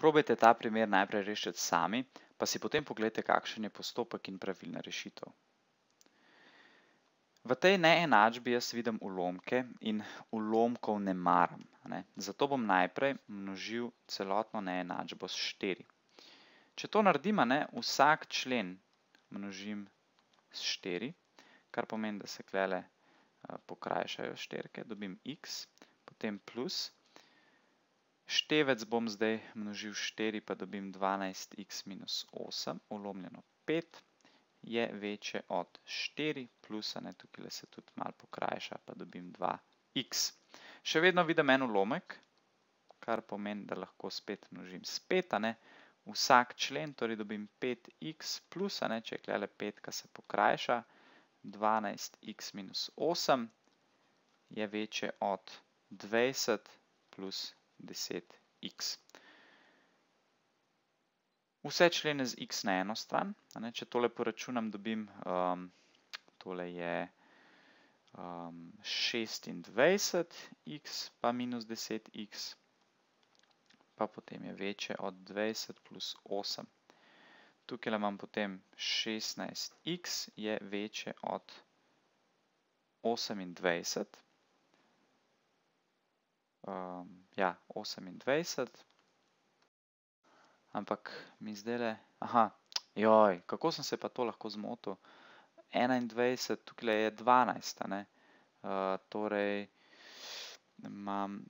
Probajte ta primer najprej rešiti sami, pa si potem pogledajte, kakšen je postopek in pravilna rešitev. V tej neenačbi jaz vidim ulomke in ulomkov ne maram. Zato bom najprej množil celotno neenačbo s 4. Če to naredim, vsak člen množim s 4, kar pomeni, da se kljele eh, pokrajšajo štirke, dobim x, potem plus 4 števec bom zdaj množil 4, pa dobim 12x minus 8, ulomljeno 5, je večje od 4, plusa, ne, tukaj se tudi malo pokrajša, pa dobim 2x. Še vedno vidim en ulomek, kar pomeni, da lahko spet množim s 5, ne, vsak člen, torej dobim 5x plusa, ne, če je kljale 5, ka se pokrajša, 12x minus 8 je večje od 20 plus 5. 10x. Vse člene z x na eno stran, če tole poračunam, dobim, um, tole je 26x um, pa minus 10x, pa potem je večje od 20 plus 8. Tukaj imam potem 16x je večje od 28x um, ja, 28. Ampak mi zdaj le, aha, joj, kako sem se pa to lahko zmotil? 21, tukaj je 12, ne? Uh, torej, imam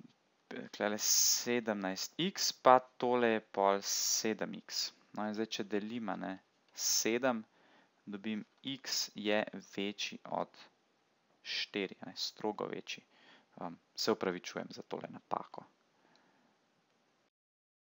17x, pa tole je pol 7x. No in zdaj, če delima, ne, 7, dobim x je večji od 4, ne, strogo večji um, se upravičujem za tole napako.